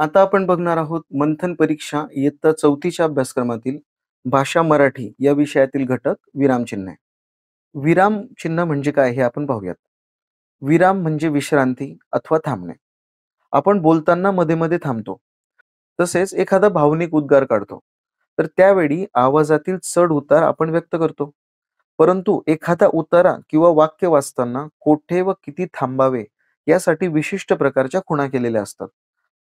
आता आपण बघणार आहोत मंथन परीक्षा इयत्ता चौथीच्या अभ्यासक्रमातील भाषा मराठी या विषयातील घटक विरामचिन्ह आहे विराम चिन्ह म्हणजे काय हे आपण पाहूयात विराम म्हणजे विश्रांती अथवा थांबणे आपण बोलताना मध्ये मध्ये थांबतो तसेच एखादा भावनिक उद्गार काढतो तर त्यावेळी आवाजातील चढ उतार आपण व्यक्त करतो परंतु एखादा उतारा किंवा वाक्य वाचताना कोठे व वा किती थांबावे यासाठी विशिष्ट प्रकारच्या खुणा केलेल्या असतात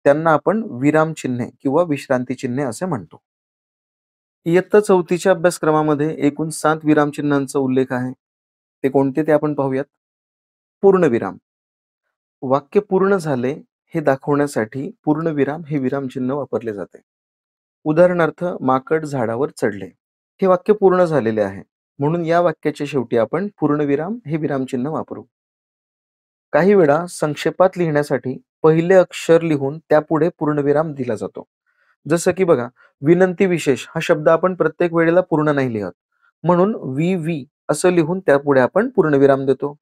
त्यांना आपण विरामचिन्हे किंवा विश्रांती चिन्हे असे म्हणतो इयत्ता चौथीच्या अभ्यासक्रमामध्ये एकूण सात चिन्हांचा उल्लेख आहे ते कोणते ते आपण पाहूयात पूर्णविराम वाक्य पूर्ण झाले हे दाखवण्यासाठी पूर्णविराम हे विरामचिन्ह वापरले जाते उदाहरणार्थ माकड झाडावर चढले हे वाक्य पूर्ण झालेले आहे म्हणून या वाक्याच्या शेवटी आपण पूर्णविराम हे विरामचिन्ह वापरू काही वेळा संक्षेपात लिहिण्यासाठी पहिले अक्षर लिहून त्यापुढे पूर्णविराम दिला जातो जसं की बघा विनंती विशेष हा शब्द आपण प्रत्येक वेळेला पूर्ण नाही लिहत म्हणून वी व्ही असं लिहून त्यापुढे आपण पूर्णविराम देतो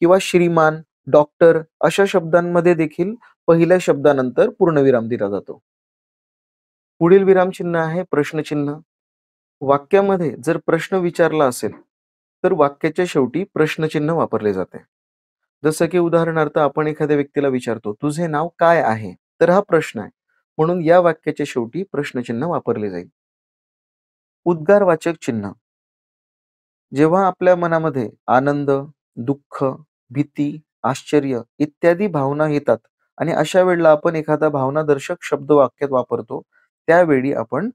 किंवा श्रीमान डॉक्टर अशा शब्दांमध्ये देखील पहिल्या शब्दानंतर पूर्णविराम दिला जातो पुढील विरामचिन्ह आहे प्रश्नचिन्ह वाक्यामध्ये जर प्रश्न विचारला असेल तर वाक्याच्या शेवटी प्रश्नचिन्ह वापरले जाते जसं की उदाहरणार्थ आपण एखाद्या व्यक्तीला विचारतो तुझे नाव काय आहे तर हा प्रश्न आहे म्हणून या वाक्याच्या शेवटी प्रश्नचिन्ह वापरले जाईल उद्गारवाचक चिन्ह जेव्हा आपल्या मनामध्ये आनंद दुःख भीती आश्चर्य इत्यादी भावना येतात आणि अशा वेळेला आपण एखादा भावनादर्शक शब्द वाक्यात वापरतो त्यावेळी आपण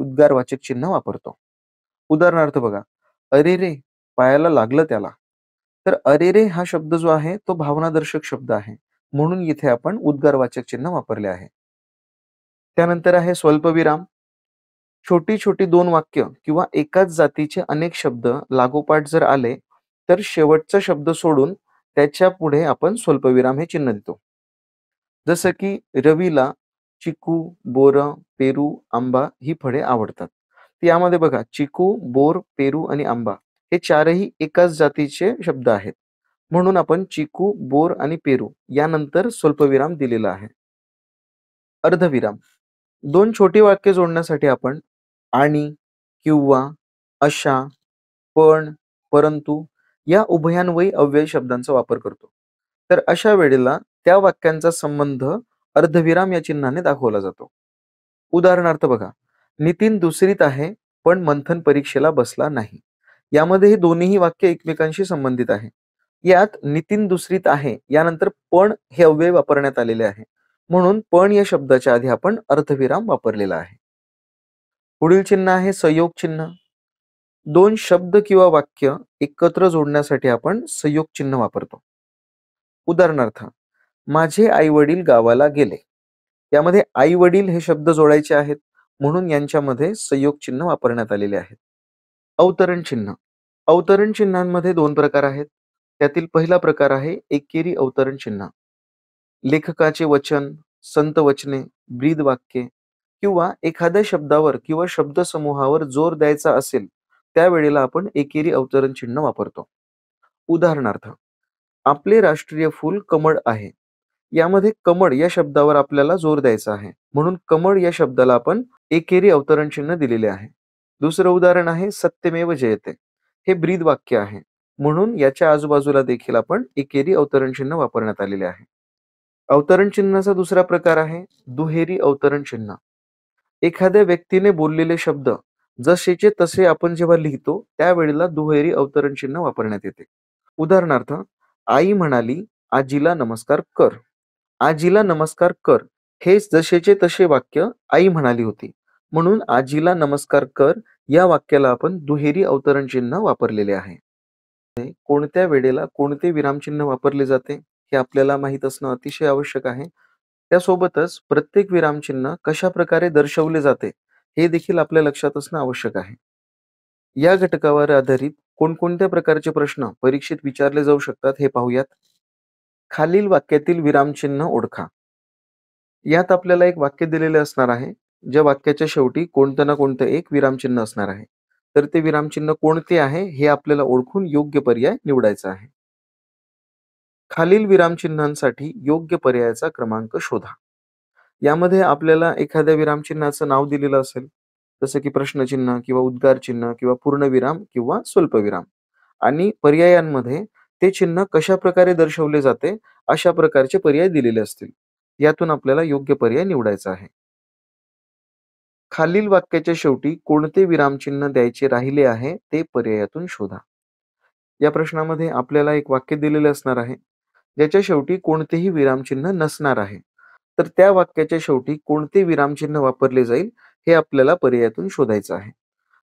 उद्गारवाचक चिन्ह वापरतो उदाहरणार्थ बघा अरे रे पायाला लागलं त्याला तर अरेरे हा शब्द जो आहे तो भावनादर्शक शब्द आहे म्हणून इथे आपण उद्गारवाचक चिन्ह वापरले आहे त्यानंतर आहे स्वल्पविराम छोटी छोटी दोन वाक्य किंवा एकाच जातीचे अनेक शब्द लागोपाठ जर आले तर शेवटचा शब्द सोडून त्याच्या पुढे आपण स्वल्पविराम हे चिन्ह देतो जसं की रवीला चिकू बोर पेरू आंबा ही फळे आवडतात यामध्ये बघा चिकू बोर पेरू आणि आंबा हे चारही एकाच जातीचे शब्द आहेत म्हणून आपण चिकू बोर आणि पेरू यानंतर स्वल्पविराम दिलेला आहे अर्धविराम दोन छोटी वाक्य जोडण्यासाठी आपण आणि किंवा अशा पण परंतु या उभयान्वयी अव्यय शब्दांचा वापर करतो तर अशा वेळेला त्या वाक्यांचा संबंध अर्धविराम या चिन्हाने दाखवला जातो उदाहरणार्थ बघा नितीन दुसरीत आहे पण मंथन परीक्षेला बसला नाही यामध्ये हे दोन्हीही वाक्य एकमेकांशी संबंधित आहे यात नितीन दुसरीत आहे यानंतर पण हे अव्यय वापरण्यात आलेले आहे म्हणून पण या शब्दाच्या आधी आपण अर्थविराम वापरलेला आहे पुढील चिन्ह आहे संयोग चिन्ह दोन शब्द किंवा वाक्य एकत्र जोडण्यासाठी आपण संयोग चिन्ह वापरतो उदाहरणार्थ माझे आई वडील गावाला गेले यामध्ये आई वडील हे शब्द जोडायचे आहेत म्हणून यांच्यामध्ये संयोग चिन्ह वापरण्यात आलेले आहेत अवतरण चिन्ह अवतरण चिन्हांमध्ये दोन प्रकार आहेत त्यातील पहिला प्रकार आहे एकेरी अवतरण चिन्ह लेखकाचे वचन संत वचने ब्रीद वाक्ये किंवा एखाद्या शब्दावर किंवा शब्दसमूहावर जोर द्यायचा असेल त्यावेळेला आपण एकेरी अवतरण चिन्ह वापरतो उदाहरणार्थ आपले राष्ट्रीय फूल कमळ आहे यामध्ये कमळ या शब्दावर आपल्याला जोर द्यायचा आहे म्हणून कमळ या शब्दाला आपण एकेरी अवतरण चिन्ह दिलेले आहे दुसरं उदाहरण आहे सत्यमेव जयते हे ब्रीद वाक्य आहे म्हणून याच्या आजूबाजूला देखील आपण एकेरी अवतरण चिन्ह वापरण्यात आलेले आहे अवतरण चिन्हाचा दुसरा प्रकार आहे दुहेरी अवतरण चिन्ह एखाद्या व्यक्तीने बोललेले शब्द जसेचे तसे आपण जेव्हा लिहितो त्यावेळेला दुहेरी अवतरण चिन्ह वापरण्यात येते उदाहरणार्थ आई म्हणाली आजीला नमस्कार कर आजीला नमस्कार कर हे जसेचे तसे वाक्य आई म्हणाली होती म्हणून आजीला नमस्कार कर या वाक्याला आपण दुहेरी अवतरण चिन्ह वापरलेले आहे कोणत्या वेळेला कोणते विरामचिन्ह वापरले जाते हे आपल्याला माहीत असणं अतिशय आवश्यक आहे त्यासोबतच प्रत्येक विरामचिन्ह कशा प्रकारे दर्शवले जाते हे देखील आपल्या लक्षात असणं आवश्यक आहे या घटकावर आधारित कोणकोणत्या प्रकारचे प्रश्न परीक्षेत विचारले जाऊ शकतात हे पाहूयात खालील वाक्यातील विरामचिन्ह ओळखा यात आपल्याला एक वाक्य दिलेले असणार आहे ज्या वाक्याच्या शेवटी कोणतं ना कोणतं एक विरामचिन्ह असणार आहे तर ते विरामचिन्ह कोणते आहे हे आपल्याला ओळखून योग्य पर्याय निवडायचा आहे खालील विरामचिन्हांसाठी योग्य पर्यायाचा क्रमांक शोधा यामध्ये आपल्याला एखाद्या विरामचिन्हाचं नाव दिलेलं असेल जसं की प्रश्नचिन्ह किंवा उद्गार चिन्ह किंवा पूर्णविराम किंवा स्वल्पविराम आणि पर्यायांमध्ये ते चिन्ह कशा प्रकारे दर्शवले जाते अशा प्रकारचे पर्याय दिलेले असतील यातून आपल्याला योग्य पर्याय निवडायचा आहे खालील वाक्याच्या शेवटी कोणते विरामचिन्ह द्यायचे राहिले आहे ते पर्यायातून शोधा या प्रश्नामध्ये आपल्याला एक वाक्य दिलेले असणार आहे ज्याच्या शेवटी कोणतेही विरामचिन्ह नसणार आहे तर त्या वाक्याच्या शेवटी कोणते विरामचिन्ह वापरले जाईल हे आपल्याला पर्यायातून शोधायचं आहे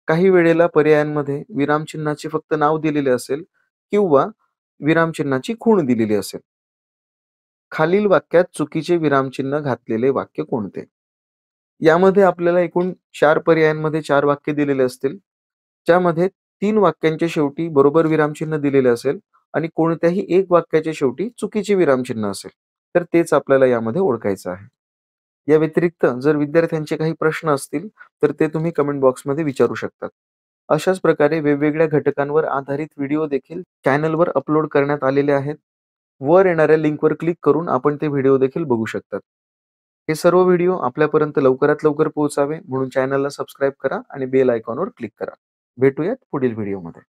काही वेळेला पर्यायांमध्ये विरामचिन्हाचे फक्त नाव दिलेले असेल किंवा विरामचिन्हाची खूण दिलेली असेल खालील वाक्यात चुकीचे विरामचिन्ह घातलेले वाक्य कोणते यामध्ये आपल्याला एकूण चार पर्यायांमध्ये चार वाक्य दिलेले असतील ज्यामध्ये तीन वाक्यांच्या शेवटी बरोबर विरामचिन्ह दिलेले असेल आणि कोणत्याही एक वाक्याच्या शेवटी चुकीचे विरामचिन्ह असेल तर तेच आपल्याला यामध्ये ओळखायचं आहे या व्यतिरिक्त जर विद्यार्थ्यांचे काही प्रश्न असतील तर ते तुम्ही कमेंट बॉक्समध्ये विचारू शकतात अशाच प्रकारे वेगवेगळ्या घटकांवर आधारित व्हिडिओ देखील चॅनलवर अपलोड करण्यात आलेले आहेत वर येणाऱ्या लिंकवर क्लिक करून आपण ते व्हिडिओ देखील बघू शकतात हे सर्व व्हिडिओ आपल्यापर्यंत लवकरात लवकर पोहोचावे म्हणून चॅनलला सबस्क्राईब करा आणि बेल आयकॉनवर क्लिक करा भेटूयात पुढील व्हिडिओमध्ये